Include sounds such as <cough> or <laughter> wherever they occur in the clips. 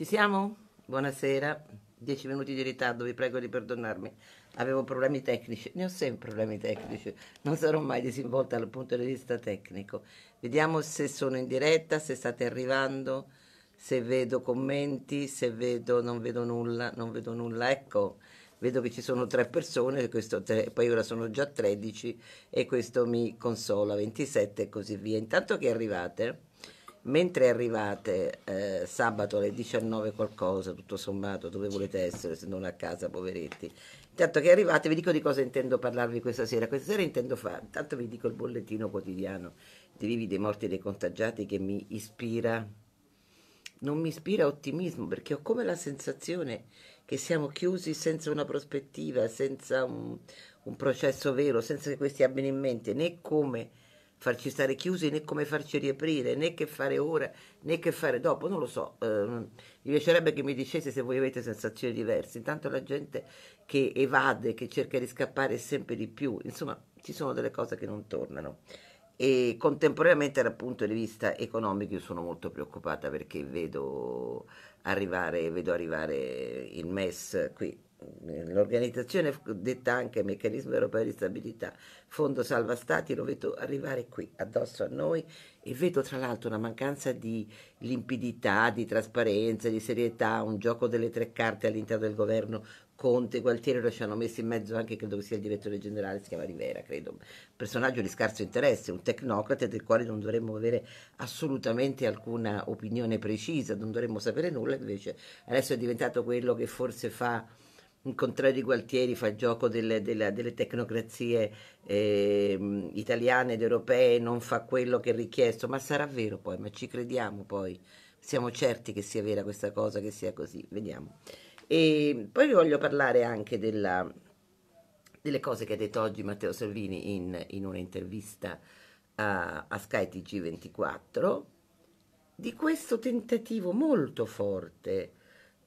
Ci siamo? Buonasera. Dieci minuti di ritardo, vi prego di perdonarmi. Avevo problemi tecnici, ne ho sempre problemi tecnici, non sarò mai disinvolta dal punto di vista tecnico. Vediamo se sono in diretta, se state arrivando, se vedo commenti, se vedo, non vedo nulla, non vedo nulla. Ecco, vedo che ci sono tre persone, tre, poi ora sono già 13 e questo mi consola, 27 e così via. Intanto che arrivate mentre arrivate eh, sabato alle 19 qualcosa, tutto sommato, dove volete essere se non a casa, poveretti. Intanto che arrivate vi dico di cosa intendo parlarvi questa sera. Questa sera intendo fare, intanto vi dico il bollettino quotidiano dei vivi, dei morti e dei contagiati che mi ispira, non mi ispira ottimismo perché ho come la sensazione che siamo chiusi senza una prospettiva, senza un, un processo vero, senza che questi abbiano in mente né come farci stare chiusi né come farci riaprire né che fare ora né che fare dopo, non lo so. Eh, mi piacerebbe che mi dicesse se voi avete sensazioni diverse. Intanto la gente che evade, che cerca di scappare sempre di più, insomma, ci sono delle cose che non tornano. E contemporaneamente dal punto di vista economico io sono molto preoccupata perché vedo arrivare, vedo arrivare il MES qui l'organizzazione detta anche Meccanismo Europeo di Stabilità, Fondo Salva Stati, lo vedo arrivare qui addosso a noi e vedo tra l'altro una mancanza di limpidità, di trasparenza, di serietà, un gioco delle tre carte all'interno del governo. Conte, Gualtieri lo ci hanno messo in mezzo anche, credo che sia il direttore generale, si chiama Rivera, credo, personaggio di scarso interesse, un tecnocrate del quale non dovremmo avere assolutamente alcuna opinione precisa, non dovremmo sapere nulla, invece adesso è diventato quello che forse fa incontrare contrario di Gualtieri fa il gioco delle, delle, delle tecnocrazie eh, italiane ed europee, non fa quello che è richiesto, ma sarà vero poi, ma ci crediamo poi, siamo certi che sia vera questa cosa, che sia così, vediamo. E poi vi voglio parlare anche della, delle cose che ha detto oggi Matteo Salvini in, in un'intervista a, a Sky TG24, di questo tentativo molto forte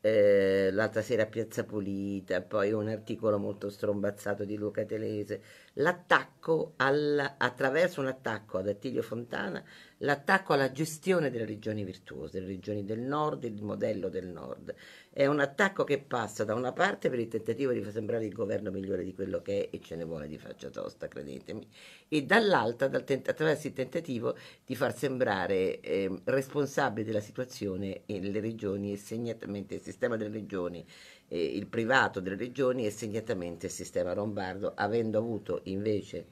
eh, l'altra sera a Piazza Pulita, poi un articolo molto strombazzato di Luca Telese, l'attacco attraverso un attacco ad Attilio Fontana l'attacco alla gestione delle regioni virtuose, le regioni del nord, il modello del nord. È un attacco che passa da una parte per il tentativo di far sembrare il governo migliore di quello che è e ce ne vuole di faccia tosta, credetemi, e dall'altra dal tent- attraverso il tentativo di far sembrare eh, responsabili della situazione le regioni e segnatamente il sistema delle regioni eh, il privato delle regioni e segnatamente il sistema lombardo, avendo avuto invece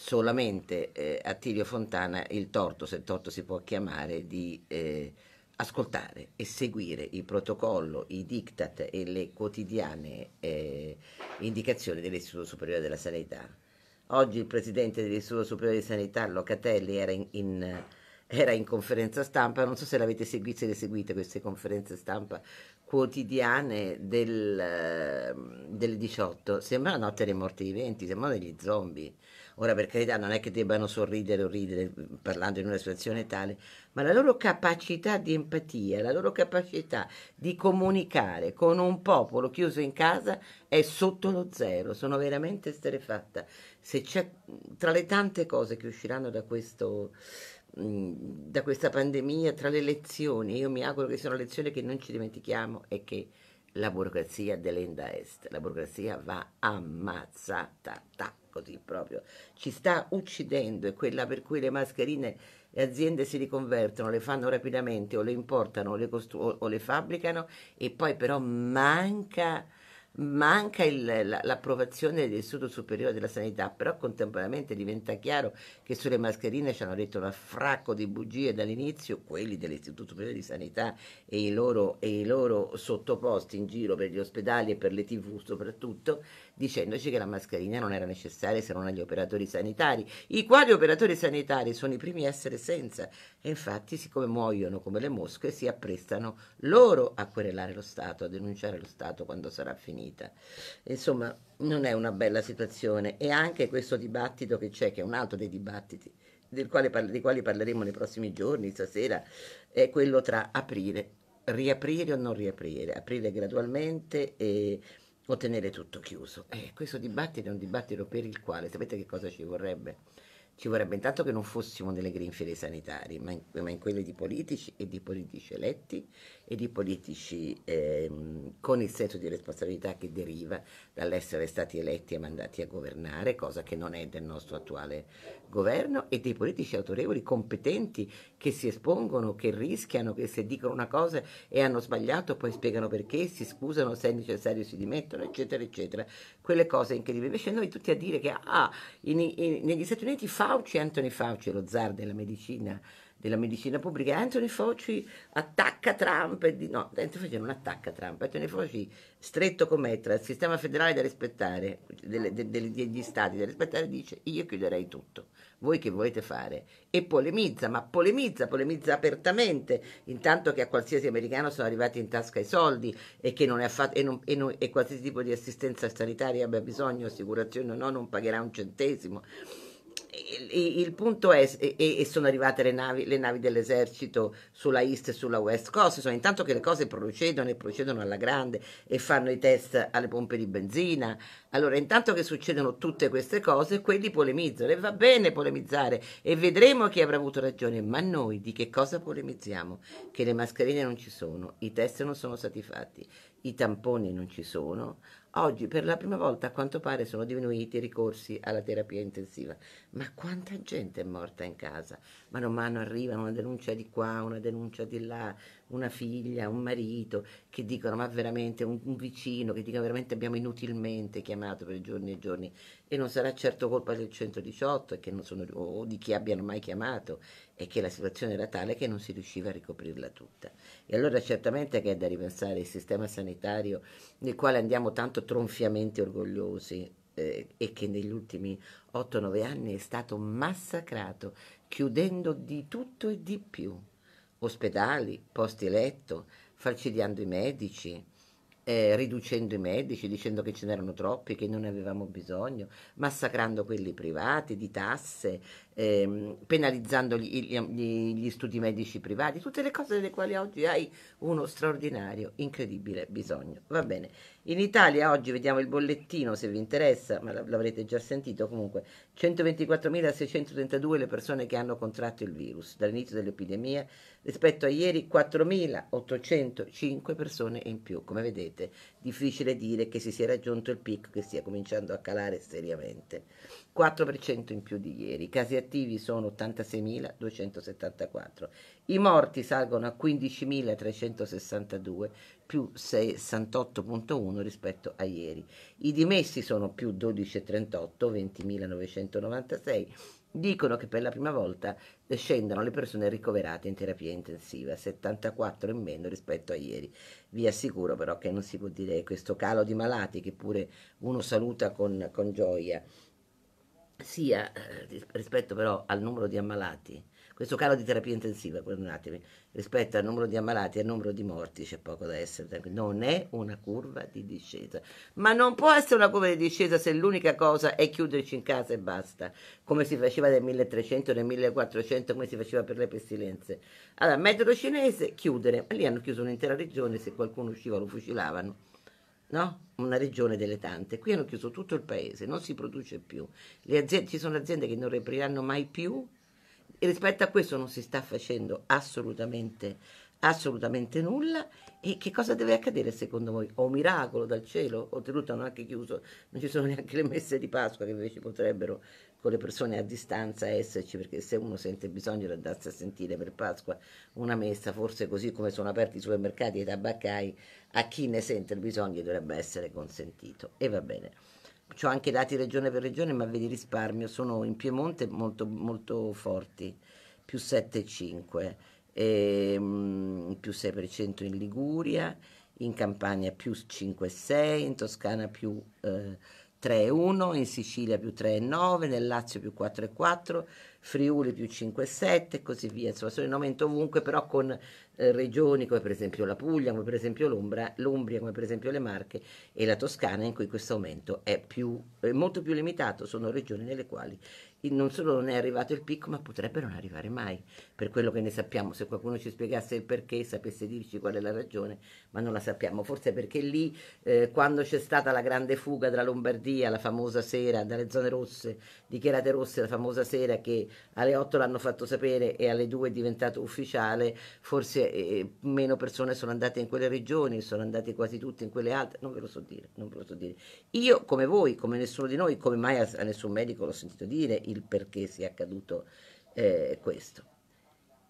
solamente eh, a Tilio Fontana il torto, se il torto si può chiamare, di eh, ascoltare e seguire il protocollo, i diktat e le quotidiane eh, indicazioni dell'Istituto Superiore della Sanità. Oggi il presidente dell'Istituto Superiore di Sanità, Locatelli, era in, in era in conferenza stampa, non so se l'avete seguita, se le seguite queste conferenze stampa quotidiane del, eh, del 18, sembra la notte dei morti viventi, sembra degli zombie. Ora, per carità, non è che debbano sorridere o ridere mm, parlando in una situazione tale, ma la loro capacità di empatia, la loro capacità di comunicare con un popolo chiuso in casa è sotto lo zero. Sono veramente esterefatta. Se c'è, mm, tra le tante cose che usciranno da questo mm, da questa pandemia, tra le lezioni, io mi auguro che sia una lezione che non ci dimentichiamo è che la burocrazia dell'enda est, la burocrazia va ammazzata così proprio, ci sta uccidendo è quella per cui le mascherine le aziende si riconvertono, le fanno rapidamente o le importano o le, costru- o le fabbricano e poi però manca, manca il, l'approvazione dell'Istituto Superiore della Sanità, però contemporaneamente diventa chiaro che sulle mascherine ci hanno detto un fracco di bugie dall'inizio, quelli dell'Istituto Superiore di Sanità e i loro, e i loro sottoposti in giro per gli ospedali e per le tv soprattutto, dicendoci che la mascherina non era necessaria se non agli operatori sanitari, i quali operatori sanitari sono i primi a essere senza e infatti siccome muoiono come le mosche si apprestano loro a querelare lo Stato, a denunciare lo Stato quando sarà finita. Insomma, non è una bella situazione e anche questo dibattito che c'è, che è un altro dei dibattiti quale, dei quali parleremo nei prossimi giorni, stasera, è quello tra aprire, riaprire o non riaprire, aprire gradualmente e o tenere tutto chiuso. Eh, questo dibattito è un dibattito per il quale sapete che cosa ci vorrebbe? Ci vorrebbe intanto che non fossimo nelle grinfie dei sanitari, ma in, ma in quelle di politici e di politici eletti e di politici eh, con il senso di responsabilità che deriva dall'essere stati eletti e mandati a governare, cosa che non è del nostro attuale governo, e dei politici autorevoli competenti che si espongono, che rischiano, che se dicono una cosa e hanno sbagliato poi spiegano perché, si scusano, se è necessario si dimettono, eccetera, eccetera. Quelle cose incredibili. Invece noi tutti a dire che ah, in, in, negli Stati Uniti Fauci, Anthony Fauci, lo zar della medicina, della medicina pubblica, Anthony Fauci attacca Trump, e di, no, Anthony Fauci non attacca Trump, Anthony Fauci stretto com'è tra il sistema federale da rispettare, delle, de, de, degli stati da rispettare, dice io chiuderei tutto, voi che volete fare? E polemizza, ma polemizza, polemizza apertamente, intanto che a qualsiasi americano sono arrivati in tasca i soldi e che non è affatto, e, non, e, non, e qualsiasi tipo di assistenza sanitaria abbia bisogno, assicurazione o no, non pagherà un centesimo il punto è, e, sono arrivate le navi, le navi, dell'esercito sulla East e sulla West Coast, sono intanto che le cose procedono e procedono alla grande e fanno i test alle pompe di benzina. Allora, intanto che succedono tutte queste cose, quelli polemizzano e va bene polemizzare e vedremo chi avrà avuto ragione, ma noi di che cosa polemizziamo? Che le mascherine non ci sono, i test non sono stati fatti, i tamponi non ci sono. Oggi per la prima volta a quanto pare sono diminuiti i ricorsi alla terapia intensiva ma quanta gente è morta in casa? Mano a mano arriva una denuncia di qua, una denuncia di là, una figlia, un marito, che dicono ma veramente un, un vicino, che dicono veramente abbiamo inutilmente chiamato per giorni e giorni e non sarà certo colpa del 118 e che non sono, o di chi abbiano mai chiamato e che la situazione era tale che non si riusciva a ricoprirla tutta. E allora certamente che è da ripensare il sistema sanitario nel quale andiamo tanto tronfiamente orgogliosi, eh, e che negli ultimi 8-9 anni è stato massacrato, chiudendo di tutto e di più, ospedali, posti letto, falcidiando i medici, eh, riducendo i medici, dicendo che ce n'erano troppi, che non ne avevamo bisogno, massacrando quelli privati di tasse, eh, penalizzando gli, gli, gli, studi medici privati, tutte le cose delle quali oggi hai uno straordinario, incredibile bisogno. Va bene, in Italia oggi vediamo il bollettino se vi interessa, ma l'avrete già sentito comunque, 124.632 le persone che hanno contratto il virus dall'inizio dell'epidemia, rispetto a ieri 4.805 persone in più, come vedete difficile dire che si sia raggiunto il picco che stia cominciando a calare seriamente. 4% in più di ieri. I casi attivi sono 86.274. I morti salgono a 15.362, più 68.1 rispetto a ieri. I dimessi sono più 12.38, 20.996. Dicono che per la prima volta eh, scendono le persone ricoverate in terapia intensiva, 74 in meno rispetto a ieri. Vi assicuro però che non si può dire questo calo di malati che pure uno saluta con, con gioia sia eh, eh, rispetto però al numero di ammalati, questo calo di terapia intensiva, guardatemi, rispetto al numero di ammalati e al numero di morti c'è poco da essere, non è una curva di discesa. Ma non può essere una curva di discesa se l'unica cosa è chiuderci in casa e basta, come si faceva nel 1300, nel 1400, come si faceva per le pestilenze. Allora, metodo cinese, chiudere, lì hanno chiuso un'intera regione, se qualcuno usciva lo fucilavano no? una regione delle tante. Qui hanno chiuso tutto il paese, non si produce più. Aziende, ci sono aziende che non riapriranno mai più e rispetto a questo non si sta facendo assolutamente assolutamente nulla. E che cosa deve accadere secondo voi? O un miracolo dal cielo? Oltretutto hanno anche chiuso, non ci sono neanche le messe di Pasqua che invece potrebbero con le persone a distanza esserci, perché se uno sente bisogno di andarsi a sentire per Pasqua una messa, forse così come sono aperti i supermercati e i tabaccai, a chi ne sente il bisogno dovrebbe essere consentito. E va bene. Ho anche dati regione per regione, ma ve li risparmio, sono in Piemonte molto, molto forti, più 7,5 ehm, più 6% in Liguria, in Campania più 5,6, in Toscana più eh, 3,1, in Sicilia più 3,9, nel Lazio più 4,4, Friuli più 5,7 e così via. Insomma, sono in aumento ovunque, però con eh, regioni come per esempio la Puglia, come per esempio l'Umbra, l'Umbria, come per esempio le Marche e la Toscana, in cui questo aumento è, più, è molto più limitato, sono regioni nelle quali non solo non è arrivato il picco, ma potrebbe non arrivare mai, per quello che ne sappiamo. Se qualcuno ci spiegasse il perché, sapesse dirci qual è la ragione, ma non la sappiamo. Forse perché lì, eh, quando c'è stata la grande fuga dalla Lombardia, la famosa sera, dalle zone rosse, dichiarate rosse, la famosa sera che alle 8 l'hanno fatto sapere e alle 2 è diventato ufficiale, forse eh, eh, meno persone sono andate in quelle regioni, sono andate quasi tutte in quelle altre, non ve lo so dire, non ve lo so dire. Io, come voi, come nessuno di noi, come mai a, a nessun medico l'ho sentito dire, il perché sia accaduto eh, questo.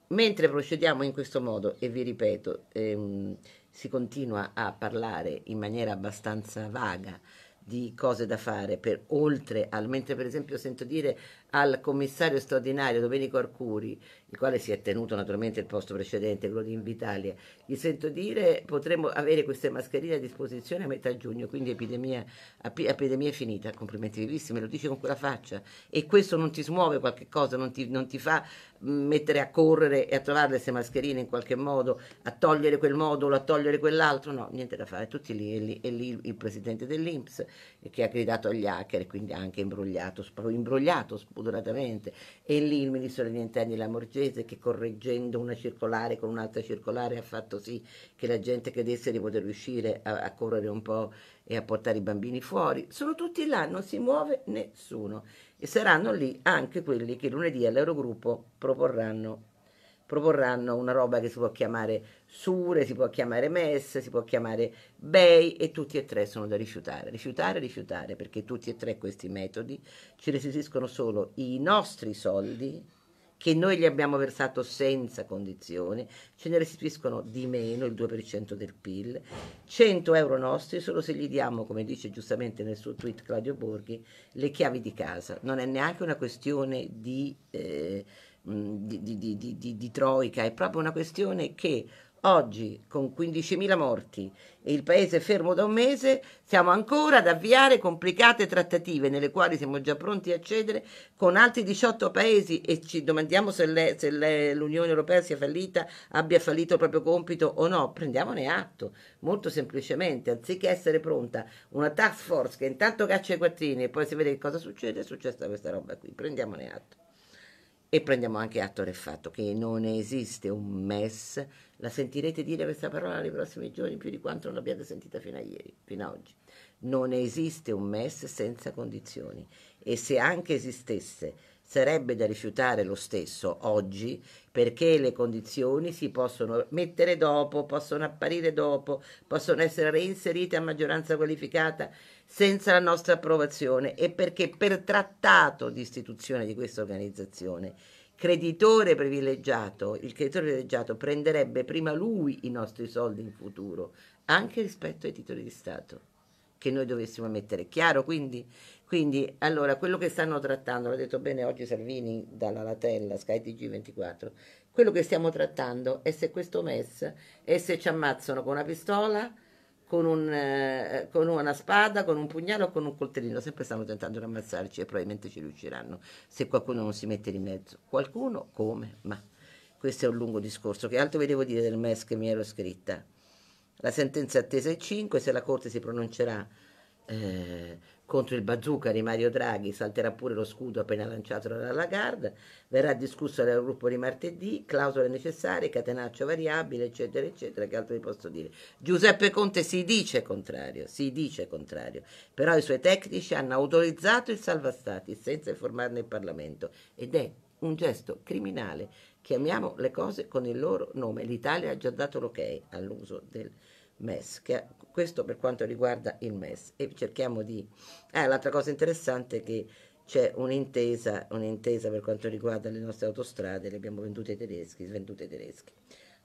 Mentre procediamo in questo modo, e vi ripeto, ehm, si continua a parlare in maniera abbastanza vaga di cose da fare per oltre al mentre per esempio sento dire al commissario straordinario Domenico Arcuri, il quale si è tenuto naturalmente il posto precedente, quello di Invitalia, gli sento dire potremmo avere queste mascherine a disposizione a metà giugno, quindi epidemia, epidemia finita, complimenti vivissimi, lo dice con quella faccia e questo non ti smuove qualche cosa, non ti, non ti fa mettere a correre e a trovare queste mascherine in qualche modo, a togliere quel modulo, a togliere quell'altro, no, niente da fare, tutti lì, e lì, è lì il presidente dell'Inps, che ha gridato agli hacker, e quindi ha anche imbrogliato, imbrogliato spudoratamente. E lì il ministro degli interni Lamorgese che correggendo una circolare con un'altra circolare ha fatto sì che la gente credesse di poter riuscire a, a correre un po' e a portare i bambini fuori. Sono tutti là, non si muove nessuno. E saranno lì anche quelli che lunedì all'Eurogruppo proporranno proporranno una roba che si può chiamare Sure, si può chiamare MES, si può chiamare BEI e tutti e tre sono da rifiutare, rifiutare, rifiutare, perché tutti e tre questi metodi ci restituiscono solo i nostri soldi che noi gli abbiamo versato senza condizioni, ce ne restituiscono di meno il 2% del PIL, 100 euro nostri solo se gli diamo, come dice giustamente nel suo tweet Claudio Borghi, le chiavi di casa. Non è neanche una questione di... Eh, di, di, di, di, Troica, è proprio una questione che oggi con 15.000 morti e il paese fermo da un mese siamo ancora ad avviare complicate trattative nelle quali siamo già pronti a cedere con altri 18 paesi e ci domandiamo se, l'Unione Europea sia fallita, abbia fallito il proprio compito o no, prendiamone atto molto semplicemente, anziché essere pronta una task force che intanto caccia i quattrini e poi si vede che cosa succede, è successa questa roba qui, prendiamone atto. E prendiamo anche atto del fatto che non esiste un MES, la sentirete dire questa parola nei prossimi giorni più di quanto non l'abbiate sentita fino a ieri, fino a oggi. Non esiste un MES senza condizioni e se anche esistesse sarebbe da rifiutare lo stesso oggi perché le condizioni si possono mettere dopo, possono apparire dopo, possono essere reinserite a maggioranza qualificata senza la nostra approvazione e perché per trattato di istituzione di questa organizzazione creditore privilegiato, il creditore privilegiato prenderebbe prima lui i nostri soldi in futuro, anche rispetto ai titoli di Stato che noi dovessimo mettere. Chiaro quindi? Quindi allora quello che stanno trattando, l'ha detto bene oggi Salvini dalla Latella, Sky TG24, quello che stiamo trattando è se questo MES è se ci ammazzano con una pistola con, un, eh, con, una spada, con un pugnale o con un coltellino. Sempre stanno tentando di ammazzarci e probabilmente ci riusciranno se qualcuno non si mette di mezzo. Qualcuno come? Ma questo è un lungo discorso. Che altro vi devo dire del MES che mi ero scritta? La sentenza attesa è 5, se la Corte si pronuncerà eh, contro il bazooka di Mario Draghi salterà pure lo scudo appena lanciato dalla Lagarde, verrà discusso dal gruppo di martedì, clausole necessarie, catenaccio variabile, eccetera, eccetera, che altro vi posso dire. Giuseppe Conte si dice contrario, si dice contrario, però i suoi tecnici hanno autorizzato il salvastati senza informarne il Parlamento ed è un gesto criminale. Chiamiamo le cose con il loro nome. L'Italia ha già dato l'ok all'uso del MES. Che, questo per quanto riguarda il MES. E cerchiamo di... Eh, l'altra cosa interessante è che c'è un'intesa, un'intesa per quanto riguarda le nostre autostrade, le abbiamo vendute ai tedeschi, svendute ai tedeschi,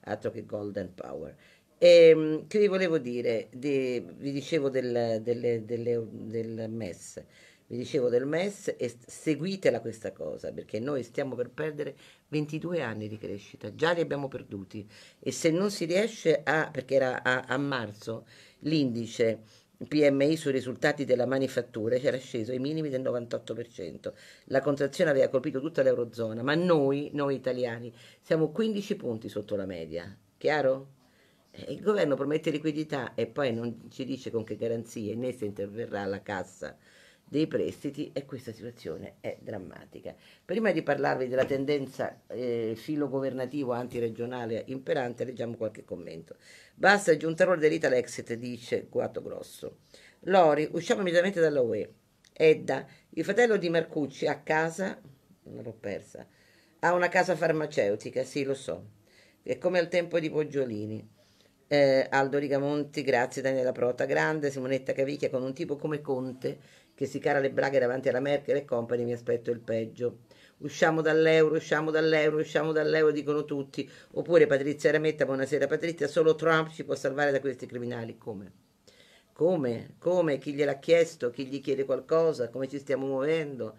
altro che Golden Power. E, ehm, che vi volevo dire? Di, vi dicevo del, delle, delle, del MES vi dicevo del MES e seguitela questa cosa perché noi stiamo per perdere 22 anni di crescita, già li abbiamo perduti e se non si riesce a, perché era a, a marzo, l'indice PMI sui risultati della manifattura c'era sceso ai minimi del 98%. La contrazione aveva colpito tutta l'Eurozona, ma noi, noi italiani, siamo 15 punti sotto la media. Chiaro? Eh, il governo promette liquidità e poi non ci dice con che garanzie né se interverrà la cassa dei prestiti e questa situazione è drammatica. Prima di parlarvi della tendenza eh, filogovernativo antiregionale imperante, leggiamo qualche commento. Basta il giuntarolo dell'Ital Exit, dice Guato Grosso. Lori, usciamo immediatamente dalla UE. Edda, il fratello di Marcucci a casa, non l'ho persa, ha una casa farmaceutica, sì lo so, è come al tempo di Poggiolini. Eh, Aldo Rigamonti, grazie Daniela Prota, grande Simonetta Cavicchia con un tipo come Conte che si cara le braghe davanti alla Merkel e compagni, mi aspetto il peggio. Usciamo dall'euro, usciamo dall'euro, usciamo dall'euro, dicono tutti. Oppure Patrizia Rametta, buonasera Patrizia, solo Trump ci può salvare da questi criminali. Come? Come? Come? Chi gliel'ha chiesto? Chi gli chiede qualcosa? Come ci stiamo muovendo?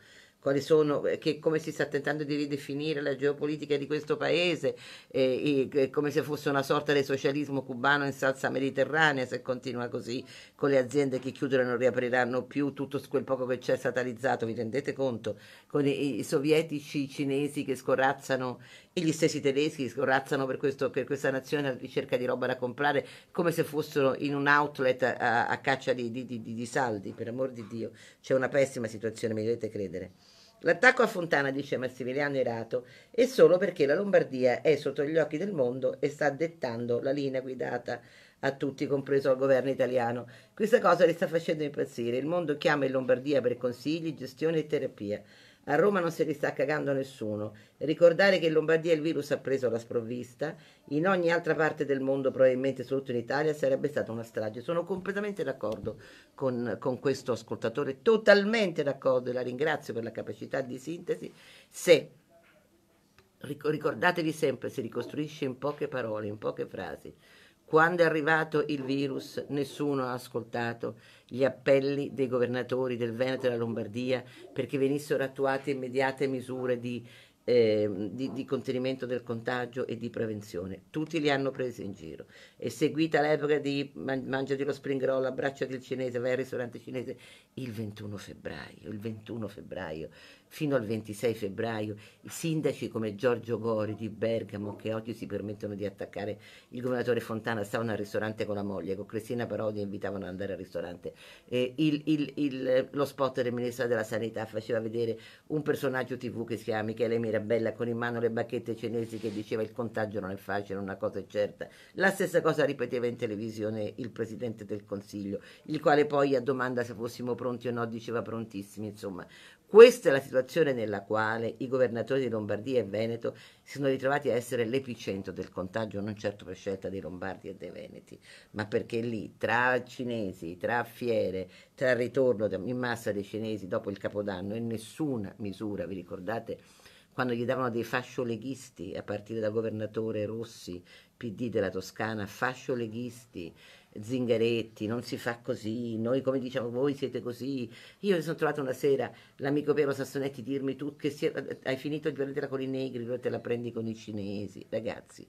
sono, eh, che, come si sta tentando di ridefinire la geopolitica di questo paese, eh, eh, come se fosse una sorta di socialismo cubano in salsa mediterranea se continua così, con le aziende che chiudono e non riapriranno più tutto quel poco che c'è statalizzato, vi rendete conto? Con i, i sovietici, i cinesi che scorrazzano e gli stessi tedeschi che scorrazzano per, questo, per questa nazione a ricerca di roba da comprare, come se fossero in un outlet a, a caccia di, di, di, di saldi, per amor di Dio. C'è una pessima situazione, mi dovete credere. L'attacco a Fontana, dice Massimiliano Irato, è solo perché la Lombardia è sotto gli occhi del mondo e sta dettando la linea guidata a tutti, compreso al governo italiano. Questa cosa le sta facendo impazzire. Il mondo chiama in Lombardia per consigli, gestione e terapia. A Roma non se li sta cagando nessuno. Ricordare che in Lombardia il virus ha preso la sprovvista, in ogni altra parte del mondo, probabilmente soprattutto in Italia, sarebbe stata una strage. Sono completamente d'accordo con, con questo ascoltatore, totalmente d'accordo e la ringrazio per la capacità di sintesi. Se ricordatevi sempre, si ricostruisce in poche parole, in poche frasi quando è arrivato il virus, nessuno ha ascoltato gli appelli dei governatori del Veneto e della Lombardia perché venissero attuate immediate misure di, eh, di, di contenimento del contagio e di prevenzione. Tutti li hanno presi in giro. È seguita l'epoca di man- mangiati lo spring roll, abbracciati il cinese, vai al ristorante cinese il 21 febbraio. Il 21 febbraio Fino al 26 febbraio i sindaci come Giorgio Gori di Bergamo, che oggi si permettono di attaccare il governatore Fontana, stavano al ristorante con la moglie, con Cristina Parodi invitavano ad andare al ristorante. Eh, il, il, il, lo spot del ministro della Sanità faceva vedere un personaggio tv che si chiama Michele Mirabella con in mano le bacchette cinesi che diceva il contagio non è facile, una cosa è certa. La stessa cosa ripeteva in televisione il Presidente del Consiglio, il quale poi a domanda se fossimo pronti o no diceva prontissimi, insomma questa è la situazione nella quale i governatori di Lombardia e Veneto si sono ritrovati a essere l'epicentro del contagio, non certo per scelta dei Lombardi e dei Veneti, ma perché lì tra cinesi, tra fiere, tra il ritorno in massa dei cinesi dopo il Capodanno e nessuna misura, vi ricordate? quando gli davano dei fascioleghisti a partire dal governatore Rossi, PD della Toscana, fascioleghisti. leghisti, Zingaretti, non si fa così, noi come diciamo voi siete così. Io mi sono trovata una sera l'amico Piero Sassonetti dirmi tu che si, hai finito di prendere con i negri, allora te la prendi con i cinesi. Ragazzi,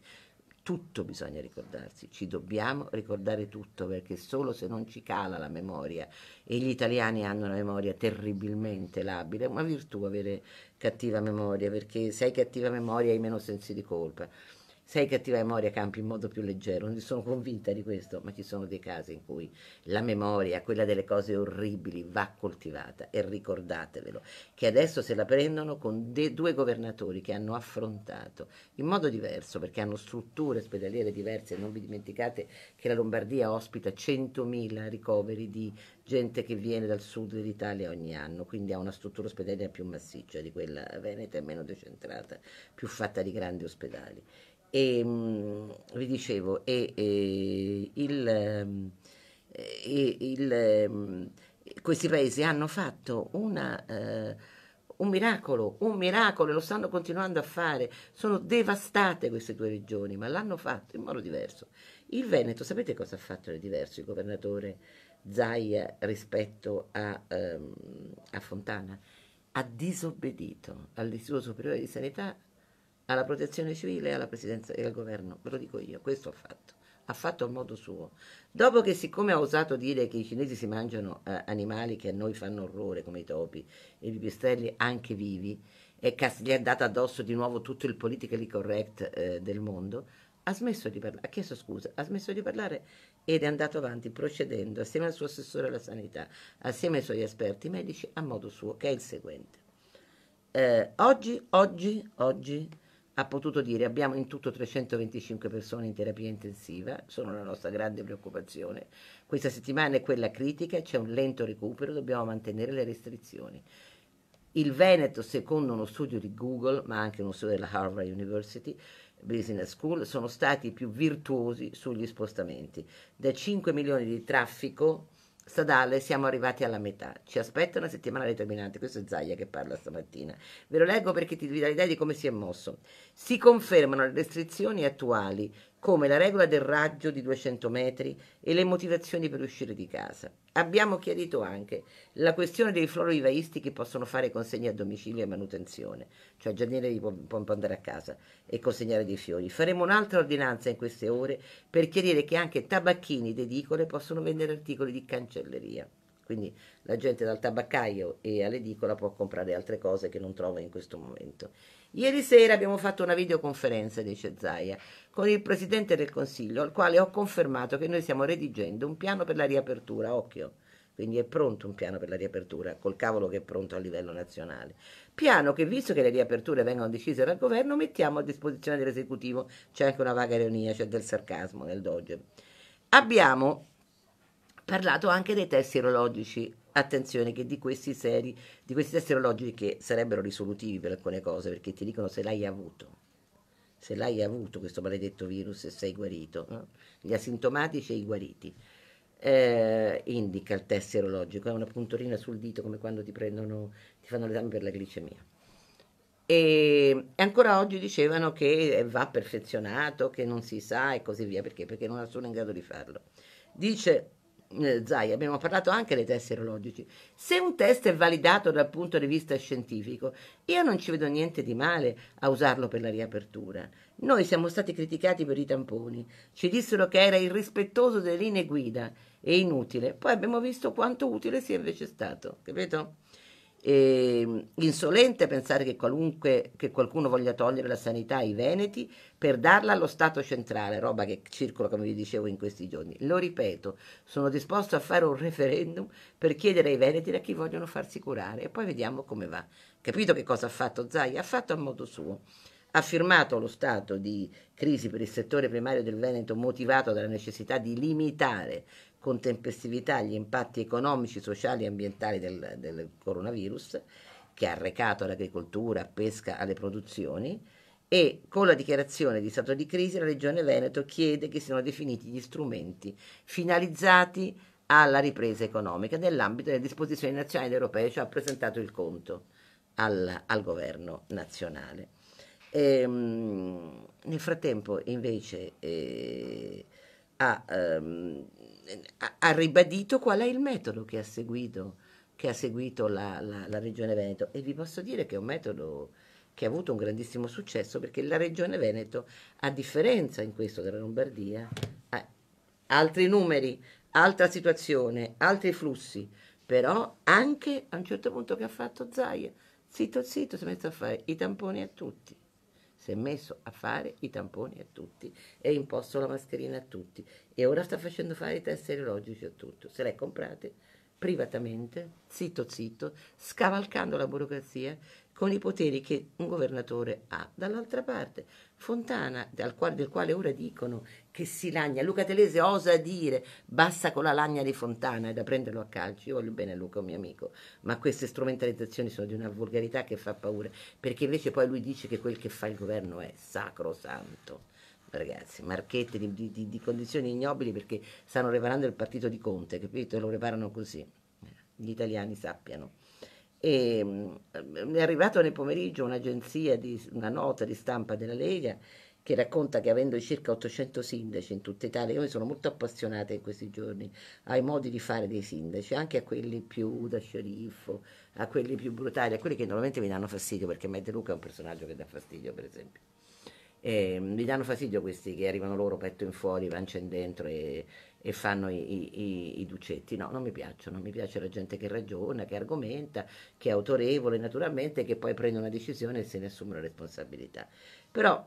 tutto bisogna ricordarsi, ci dobbiamo ricordare tutto perché solo se non ci cala la memoria e gli italiani hanno una memoria terribilmente labile, è una virtù avere cattiva memoria perché se hai cattiva memoria hai meno sensi di colpa sei cattiva memoria campi in modo più leggero, ne sono convinta di questo, ma ci sono dei casi in cui la memoria, quella delle cose orribili, va coltivata e ricordatevelo, che adesso se la prendono con de- due governatori che hanno affrontato in modo diverso, perché hanno strutture ospedaliere diverse, non vi dimenticate che la Lombardia ospita 100.000 ricoveri di gente che viene dal sud dell'Italia ogni anno, quindi ha una struttura ospedaliera più massiccia di quella veneta e meno decentrata, più fatta di grandi ospedali e, mm, vi dicevo, e, e, il, eh, il, mm, questi paesi hanno fatto una, eh, un miracolo, un miracolo lo stanno continuando a fare. Sono devastate queste due regioni, ma l'hanno fatto in modo diverso. Il Veneto, sapete cosa ha fatto di diverso il governatore Zaia rispetto a, ehm, a Fontana? Ha disobbedito all'Istituto Superiore di Sanità alla protezione civile e alla presidenza e al governo, ve lo dico io, questo ha fatto, ha fatto a modo suo. Dopo che siccome ha osato dire che i cinesi si mangiano eh, animali che a noi fanno orrore, come i topi e i pipistrelli, anche vivi, e che gli è andato addosso di nuovo tutto il politically correct eh, del mondo, ha smesso di parlare, ha chiesto scusa, ha smesso di parlare ed è andato avanti procedendo assieme al suo assessore alla sanità, assieme ai suoi esperti medici a modo suo, che è il seguente. Eh, oggi, oggi, oggi ha potuto dire abbiamo in tutto 325 persone in terapia intensiva, sono la nostra grande preoccupazione. Questa settimana è quella critica, c'è un lento recupero, dobbiamo mantenere le restrizioni. Il Veneto, secondo uno studio di Google, ma anche uno studio della Harvard University, Business School, sono stati i più virtuosi sugli spostamenti. Da 5 milioni di traffico statale siamo arrivati alla metà. Ci aspetta una settimana determinante. Questo è Zaia che parla stamattina. Ve lo leggo perché ti dà l'idea di come si è mosso. Si confermano le restrizioni attuali come la regola del raggio di 200 metri e le motivazioni per uscire di casa. Abbiamo chiarito anche la questione dei florovivaisti che possono fare consegne a domicilio e manutenzione, cioè il giardiniere può, può andare a casa e consegnare dei fiori. Faremo un'altra ordinanza in queste ore per chiarire che anche tabacchini ed edicole possono vendere articoli di cancelleria. Quindi la gente dal tabaccaio e all'edicola può comprare altre cose che non trova in questo momento. Ieri sera abbiamo fatto una videoconferenza, dice Zaia, con il Presidente del Consiglio, al quale ho confermato che noi stiamo redigendo un piano per la riapertura, occhio, quindi è pronto un piano per la riapertura, col cavolo che è pronto a livello nazionale. Piano che, visto che le riaperture vengono decise dal governo, mettiamo a disposizione dell'esecutivo. C'è anche una vaga ironia, c'è del sarcasmo nel doge. Abbiamo parlato anche dei test sierologici attenzione che di questi, seri, di questi test serologici che sarebbero risolutivi per alcune cose, perché ti dicono se l'hai avuto, se l'hai avuto questo maledetto virus e sei guarito, no? Ah. gli asintomatici e i guariti. Eh, indica il test serologico, è una puntorina sul dito come quando ti prendono, ti fanno l'esame per la glicemia. E ancora oggi dicevano che va perfezionato, che non si sa e così via, perché? Perché non sono in grado di farlo. Dice eh, Zai, abbiamo parlato anche dei test serologici, se un test è validato dal punto di vista scientifico, io non ci vedo niente di male a usarlo per la riapertura. Noi siamo stati criticati per i tamponi, ci dissero che era irrispettoso delle linee guida e inutile, poi abbiamo visto quanto utile sia invece stato, capito? eh, insolente pensare che, che, qualcuno voglia togliere la sanità ai veneti per darla allo Stato centrale, roba che circola, come vi dicevo, in questi giorni. Lo ripeto, sono disposto a fare un referendum per chiedere ai veneti da chi vogliono farsi curare e poi vediamo come va. Capito che cosa ha fatto Zai? Ha fatto a modo suo. Ha firmato lo stato di crisi per il settore primario del Veneto motivato dalla necessità di limitare con tempestività gli impatti economici, sociali e ambientali del, del coronavirus che ha arrecato all'agricoltura, pesca, alle produzioni e con la dichiarazione di stato di crisi la Regione Veneto chiede che siano definiti gli strumenti finalizzati alla ripresa economica nell'ambito delle disposizioni nazionali ed europee, cioè ha presentato il conto al, al governo nazionale. E, ehm, nel frattempo invece eh, ha ehm, ha ribadito qual è il metodo che ha seguito, che ha seguito la, la, la, Regione Veneto e vi posso dire che è un metodo che ha avuto un grandissimo successo perché la Regione Veneto, a differenza in questo della Lombardia, ha altri numeri, altra situazione, altri flussi, però anche a un certo punto che ha fatto Zaia, zitto zitto si è messo a fare i tamponi a tutti si è messo a fare i tamponi a tutti e ha imposto la mascherina a tutti e ora sta facendo fare i test serologici a tutti. Se le comprate privatamente, zitto zitto, scavalcando la burocrazia con i poteri che un governatore ha. Dall'altra parte, Fontana, quale, del quale ora dicono che si lagna, Luca Telese osa dire basta con la lagna di Fontana, è da prenderlo a calcio. Io voglio bene a Luca, un mio amico, ma queste strumentalizzazioni sono di una volgarità che fa paura, perché invece poi lui dice che quel che fa il governo è sacrosanto ragazzi, marchette di, di, di, condizioni ignobili perché stanno reparando il partito di Conte, capito? Lo reparano così. Gli italiani sappiano. E, mm, mi è arrivata nel pomeriggio un'agenzia di una nota di stampa della Lega che racconta che avendo circa 800 sindaci in tutta Italia, io mi sono molto appassionata in questi giorni ai modi di fare dei sindaci, anche a quelli più da sceriffo, a quelli più brutali, a quelli che normalmente mi danno fastidio perché Mede Luca è un personaggio che dà fastidio per esempio eh, mi danno fastidio questi che arrivano loro petto in fuori, pancia in dentro e, e fanno i, i, i, ducetti. No, non mi piacciono, mi piace la gente che ragiona, che argomenta, che è autorevole naturalmente, e che poi prende una decisione e se ne assume la responsabilità. Però,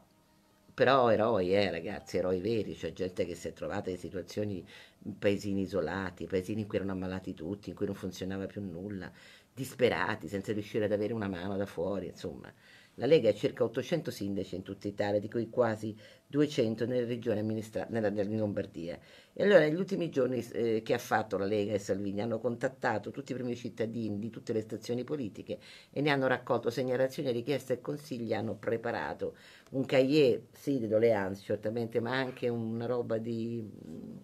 però eroi, eh, ragazzi, eroi veri, cioè gente che si è trovata in situazioni, in paesini isolati, paesini in cui erano ammalati tutti, in cui non funzionava più nulla, disperati, senza riuscire ad avere una mano da fuori, insomma. La Lega ha circa 800 sindaci in tutta Italia, di cui quasi 200 nelle regioni amministrate, nella, nella Lombardia. E allora negli ultimi giorni eh, che ha fatto la Lega e Salvini hanno contattato tutti i primi cittadini di tutte le stazioni politiche e ne hanno raccolto segnalazioni, richieste e consigli, hanno preparato un cahier, sì, di doleanze certamente, ma anche una roba di... Mm,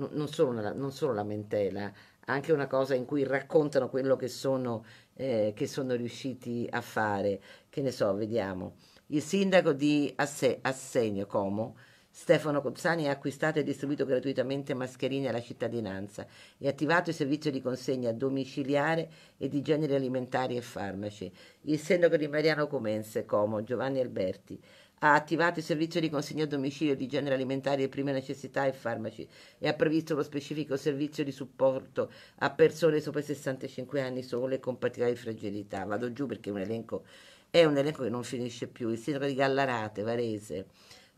non solo, una, non solo lamentela, anche una cosa in cui raccontano quello che sono, eh, che sono riusciti a fare. Che ne so, vediamo. Il sindaco di Asse, Assegno Como, Stefano Cozzani, ha acquistato e distribuito gratuitamente mascherine alla cittadinanza e attivato il servizio di consegna domiciliare e di generi alimentari e farmaci. Il sindaco di Mariano Comense Como, Giovanni Alberti, ha attivato il servizio di consegna a domicilio di genere alimentari e prime necessità e farmaci e ha previsto lo specifico servizio di supporto a persone sopra i 65 anni sole con particolari fragilità. Vado giù perché un elenco, è un elenco che non finisce più. Il sindaco di Gallarate, Varese,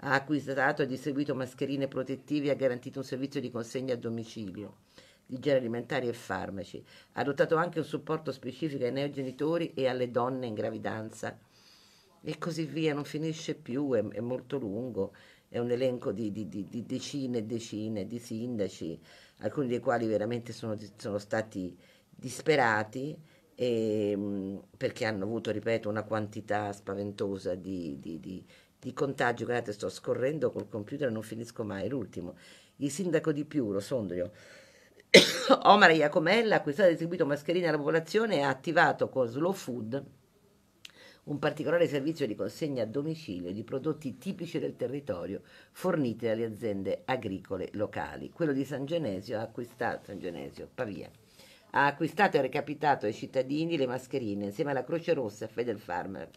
ha acquistato e distribuito mascherine protettive e ha garantito un servizio di consegna a domicilio di generi alimentari e farmaci. Ha adottato anche un supporto specifico ai neogenitori e alle donne in gravidanza e così via, non finisce più, è, è molto lungo, è un elenco di, di, di, di, decine e decine di sindaci, alcuni dei quali veramente sono, sono stati disperati e, ehm, perché hanno avuto, ripeto, una quantità spaventosa di, contagio. Guardate, sto scorrendo col computer e non finisco mai, l'ultimo. Il sindaco di Piuro, Sondrio, <coughs> Omar Iacomella ha acquistato e distribuito mascherine alla popolazione e ha attivato con Slow Food un particolare servizio di consegna a domicilio di prodotti tipici del territorio forniti dalle aziende agricole locali. Quello di San Genesio ha acquistato, San Genesio, Pavia, ha acquistato e recapitato ai cittadini le mascherine insieme alla Croce Rossa e Fedel Farmer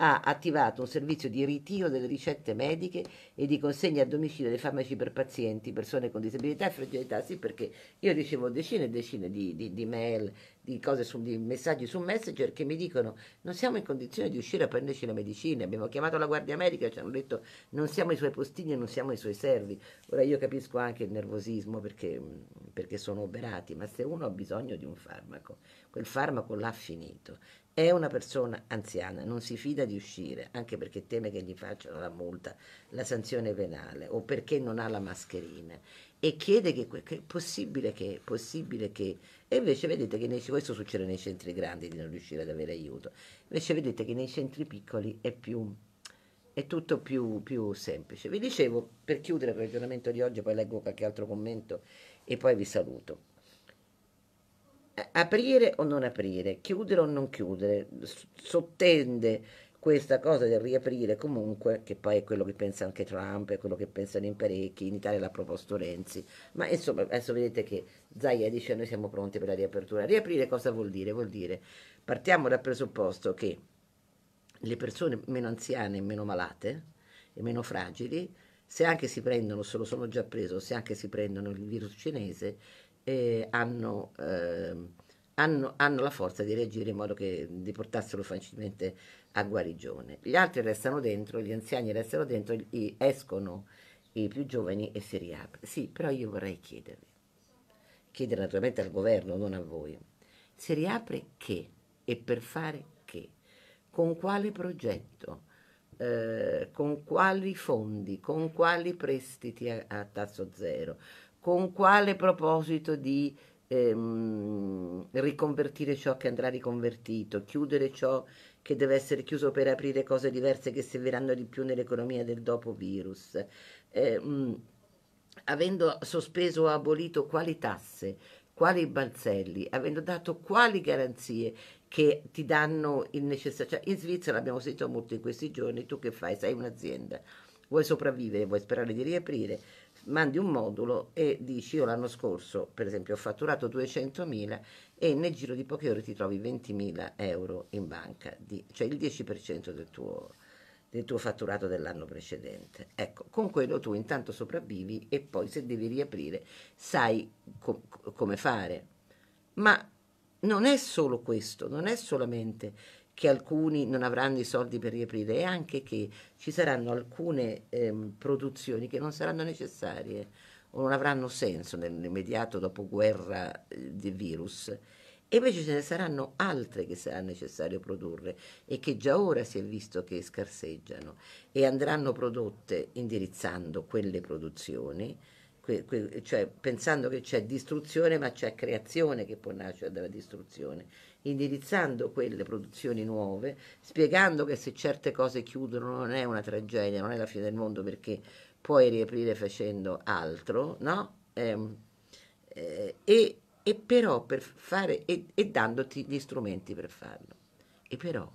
ha attivato un servizio di ritiro delle ricette mediche e di consegna a domicilio dei farmaci per pazienti, persone con disabilità e fragilità. Sì, perché io ricevo decine e decine di, di, di mail, di, su, di messaggi su Messenger che mi dicono non siamo in condizione di uscire a prenderci le medicine, abbiamo chiamato la Guardia Medica, e ci hanno detto non siamo i suoi postini e non siamo i suoi servi. Ora io capisco anche il nervosismo perché, perché sono oberati, ma se uno ha bisogno di un farmaco, quel farmaco l'ha finito è una persona anziana, non si fida di uscire, anche perché teme che gli facciano la multa, la sanzione penale o perché non ha la mascherina e chiede che, che è possibile che, possibile che... E invece vedete che nei, questo succede nei centri grandi di non riuscire ad avere aiuto, invece vedete che nei centri piccoli è, più, è tutto più, più semplice. Vi dicevo, per chiudere il ragionamento di oggi, poi leggo qualche altro commento e poi vi saluto aprire o non aprire, chiudere o non chiudere, sottende questa cosa del riaprire comunque, che poi è quello che pensa anche Trump, è quello che pensano in parecchi, in Italia l'ha proposto Renzi, ma insomma adesso vedete che Zaia dice noi siamo pronti per la riapertura. Riaprire cosa vuol dire? Vuol dire partiamo dal presupposto che le persone meno anziane, meno malate e meno fragili, se anche si prendono, se lo sono già preso, se anche si prendono il virus cinese, eh, hanno, eh, hanno, hanno, la forza di reagire in modo che, di portarselo facilmente a guarigione. Gli altri restano dentro, gli anziani restano dentro, gli, escono i più giovani e si riapre. Sì, però io vorrei chiedervi, chiedere naturalmente al governo, non a voi, si riapre che e per fare che? Con quale progetto? Eh, con quali fondi, con quali prestiti a, a tasso zero, con quale proposito di ehm, riconvertire ciò che andrà riconvertito, chiudere ciò che deve essere chiuso per aprire cose diverse che serviranno di più nell'economia del dopo virus. Eh, avendo sospeso o abolito quali tasse, quali balzelli, avendo dato quali garanzie che ti danno il necessario. Cioè, in Svizzera abbiamo sentito molto in questi giorni, tu che fai? Sei un'azienda, vuoi sopravvivere, vuoi sperare di riaprire, mandi un modulo e dici io l'anno scorso per esempio ho fatturato 200.000 e nel giro di poche ore ti trovi 20.000 euro in banca, di, cioè il 10% del tuo, del tuo fatturato dell'anno precedente. Ecco, con quello tu intanto sopravvivi e poi se devi riaprire sai com- come fare. Ma non è solo questo, non è solamente che alcuni non avranno i soldi per riaprire e anche che ci saranno alcune ehm, produzioni che non saranno necessarie o non avranno senso nell'immediato dopoguerra eh, del virus. E invece ce ne saranno altre che sarà necessario produrre e che già ora si è visto che scarseggiano e andranno prodotte indirizzando quelle produzioni que, que, cioè pensando che c'è distruzione ma c'è creazione che può nascere dalla distruzione, indirizzando quelle produzioni nuove, spiegando che se certe cose chiudono non è una tragedia, non è la fine del mondo perché puoi riaprire facendo altro, no? Eh, eh, e, e, però per fare, e, e dandoti gli strumenti per farlo. E però,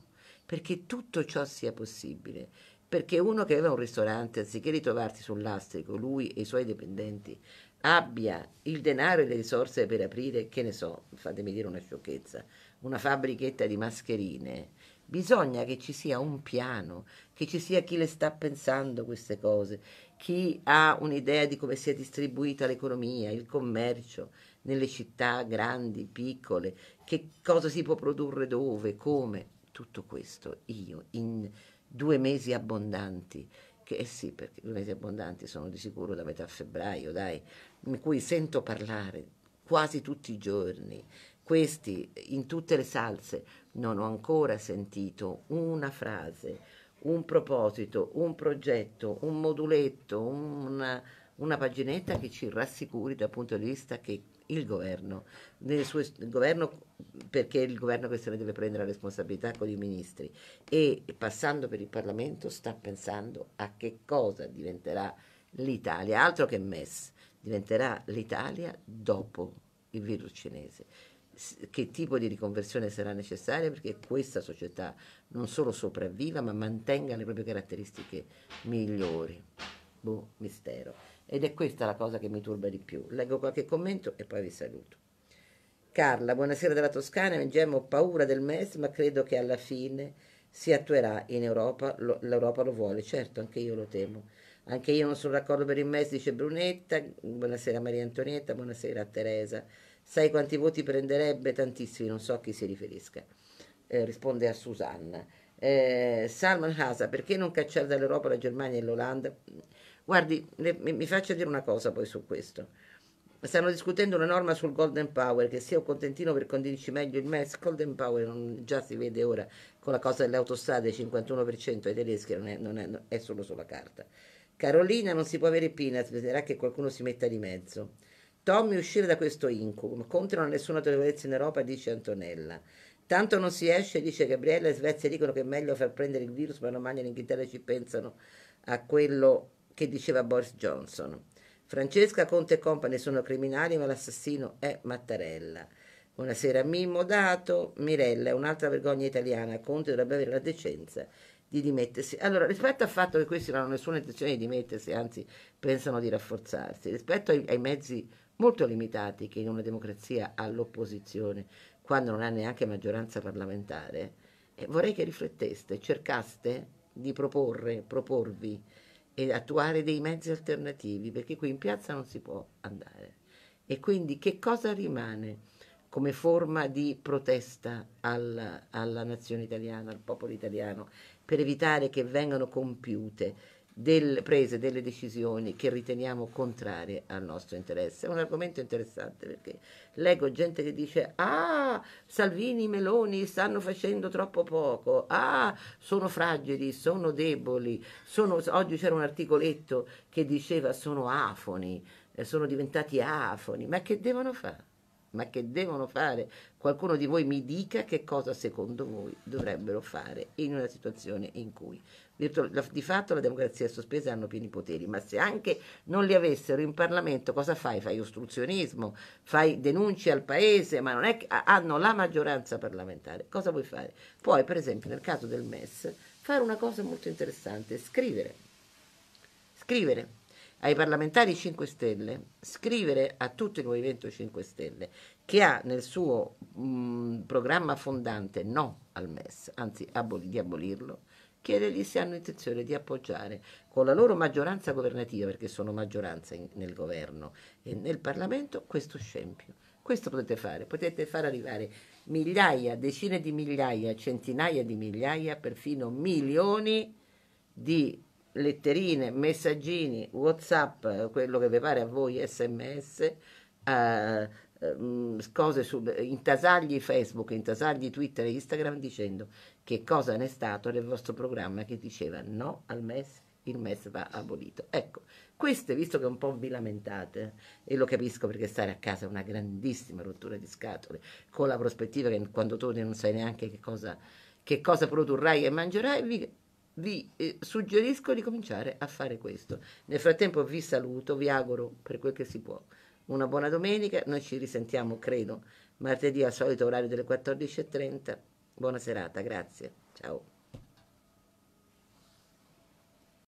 perché tutto ciò sia possibile perché uno che aveva un ristorante, anziché ritrovarsi sul lastrico, lui e i suoi dipendenti, abbia il denaro e le risorse per aprire, che ne so, fatemi dire una sciocchezza, una fabbrichetta di mascherine, bisogna che ci sia un piano, che ci sia chi le sta pensando queste cose, chi ha un'idea di come sia distribuita l'economia, il commercio nelle città grandi, piccole, che cosa si può produrre dove, come. Tutto questo io in due mesi abbondanti, che eh sì, perché due mesi abbondanti sono di sicuro da metà febbraio, dai, in cui sento parlare quasi tutti i giorni, questi in tutte le salse, non ho ancora sentito una frase, un proposito, un progetto, un moduletto, una, una paginetta che ci rassicuri dal punto di vista che il governo, sue, il governo perché il governo che se ne deve prendere la responsabilità con i ministri e passando per il Parlamento sta pensando a che cosa diventerà l'Italia, altro che MES, diventerà l'Italia dopo il virus cinese che tipo di riconversione sarà necessaria perché questa società non solo sopravviva ma mantenga le proprie caratteristiche migliori. Boh, mistero. Ed è questa la cosa che mi turba di più. Leggo qualche commento e poi vi saluto. Carla, buonasera dalla Toscana, Gemmo, ho paura del MES, ma credo che alla fine si attuerà in Europa, lo, l'Europa lo vuole, certo, anche io lo temo. Anche io non sono d'accordo per il MES, dice Brunetta, buonasera Maria Antonietta, buonasera a Teresa. Sai quanti voti prenderebbe? Tantissimi, non so a chi si riferisca. Eh, risponde a Susanna. Eh, Salman Hasa, perché non cacciare dall'Europa la Germania e l'Olanda? Guardi, le, mi, mi faccio dire una cosa poi su questo. Stanno discutendo una norma sul Golden Power, che sia un contentino per condirci meglio il MES. Golden Power non, già si vede ora con la cosa delle autostrade, 51% ai tedeschi non è, non è, è solo sulla carta. Carolina non si può avere peanuts, bisognerà che qualcuno si metta di mezzo. Tommy uscire da questo incubo, Conte non ha nessuna autorevolezza in Europa, dice Antonella. Tanto non si esce, dice Gabriella, in Svezia dicono che è meglio far prendere il virus, ma domani in Inghilterra ci pensano a quello che diceva Boris Johnson. Francesca Conte e Company sono criminali, ma l'assassino è Mattarella. Buonasera Mimmo Dato, Mirella è un'altra vergogna italiana, Conte dovrebbe avere la decenza di dimettersi. Allora, rispetto al fatto che questi non hanno nessuna intenzione di dimettersi, anzi pensano di rafforzarsi, rispetto ai, ai mezzi molto limitati che in una democrazia ha l'opposizione, quando non ha neanche maggioranza parlamentare, eh, vorrei che rifletteste, cercaste di proporre, proporvi e attuare dei mezzi alternativi, perché qui in piazza non si può andare. E quindi che cosa rimane come forma di protesta alla, alla nazione italiana, al popolo italiano, per evitare che vengano compiute del, prese delle decisioni che riteniamo contrarie al nostro interesse. È un argomento interessante perché leggo gente che dice ah, Salvini, Meloni stanno facendo troppo poco, ah, sono fragili, sono deboli, sono... oggi c'era un articoletto che diceva sono afoni, eh, sono diventati afoni, ma che devono fare? ma che devono fare. Qualcuno di voi mi dica che cosa secondo voi dovrebbero fare in una situazione in cui di fatto la democrazia è sospesa e hanno pieni poteri, ma se anche non li avessero in Parlamento cosa fai? Fai ostruzionismo, fai denunce al Paese, ma non è che hanno la maggioranza parlamentare. Cosa vuoi fare? Puoi, per esempio, nel caso del MES, fare una cosa molto interessante, scrivere. Scrivere ai parlamentari 5 Stelle, scrivere a tutto il Movimento 5 Stelle che ha nel suo mh, programma fondante no al MES, anzi aboli, di abolirlo, chiedergli se hanno intenzione di appoggiare con la loro maggioranza governativa, perché sono maggioranza in, nel governo e nel Parlamento, questo scempio. Questo potete fare, potete far arrivare migliaia, decine di migliaia, centinaia di migliaia, perfino milioni di letterine, messaggini, Whatsapp, quello che vi pare a voi, sms, eh, cose su, intasagli Facebook, intasagli Twitter e Instagram dicendo che cosa ne è stato del vostro programma che diceva no al MES, il MES va abolito. Ecco, queste, visto che un po' vi lamentate, e lo capisco perché stare a casa è una grandissima rottura di scatole, con la prospettiva che quando torni non sai neanche che cosa, che cosa produrrai e mangerai, vi, vi eh, suggerisco di cominciare a fare questo. Nel frattempo vi saluto, vi auguro per quel che si può una buona domenica, noi ci risentiamo credo martedì al solito orario delle 14.30. Buona serata, grazie. Ciao.